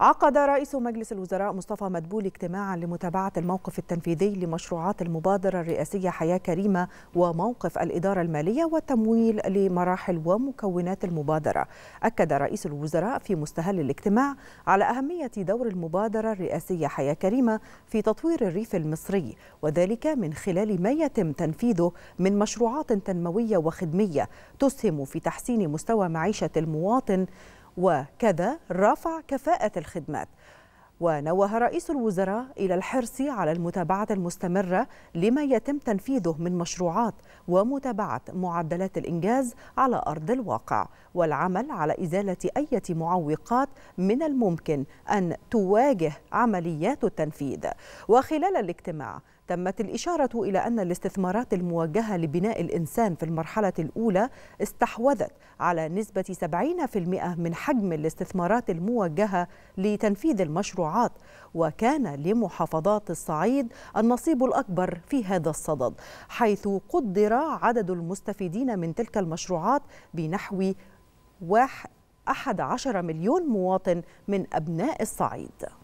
عقد رئيس مجلس الوزراء مصطفى مدبول اجتماعا لمتابعة الموقف التنفيذي لمشروعات المبادرة الرئاسية حياة كريمة وموقف الإدارة المالية والتمويل لمراحل ومكونات المبادرة أكد رئيس الوزراء في مستهل الاجتماع على أهمية دور المبادرة الرئاسية حياة كريمة في تطوير الريف المصري وذلك من خلال ما يتم تنفيذه من مشروعات تنموية وخدمية تسهم في تحسين مستوى معيشة المواطن وكذا رفع كفاءة الخدمات ونوه رئيس الوزراء إلى الحرص على المتابعة المستمرة لما يتم تنفيذه من مشروعات ومتابعة معدلات الإنجاز على أرض الواقع والعمل على إزالة أي معوقات من الممكن أن تواجه عمليات التنفيذ وخلال الاجتماع تمت الإشارة إلى أن الاستثمارات الموجهة لبناء الإنسان في المرحلة الأولى استحوذت على نسبة 70% من حجم الاستثمارات الموجهة لتنفيذ المشروعات التبرعات وكان لمحافظات الصعيد النصيب الأكبر في هذا الصدد حيث قدر عدد المستفيدين من تلك المشروعات بنحو 11 مليون مواطن من أبناء الصعيد